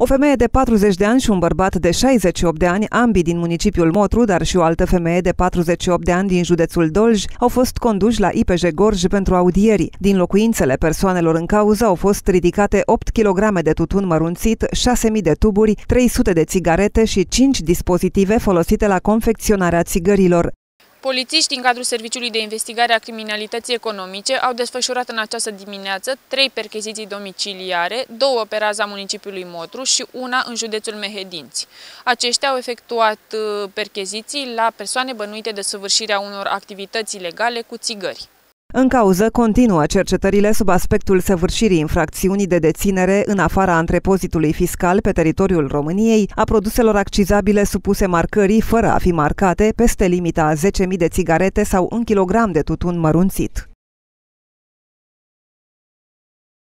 O femeie de 40 de ani și un bărbat de 68 de ani, ambii din municipiul Motru, dar și o altă femeie de 48 de ani din județul Dolj, au fost conduși la IPJ Gorj pentru audieri. Din locuințele persoanelor în cauză au fost ridicate 8 kg de tutun mărunțit, 6.000 de tuburi, 300 de țigarete și 5 dispozitive folosite la confecționarea țigărilor. Polițiști din cadrul Serviciului de Investigare a Criminalității Economice au desfășurat în această dimineață trei percheziții domiciliare, două pe raza municipiului Motru și una în județul Mehedinți. Aceștia au efectuat uh, percheziții la persoane bănuite de săvârșirea unor activități ilegale cu țigări. În cauză continuă cercetările sub aspectul săvârșirii infracțiunii de deținere în afara antrepozitului fiscal pe teritoriul României a produselor accizabile supuse marcării fără a fi marcate peste limita a 10.000 de țigarete sau un kilogram de tutun mărunțit.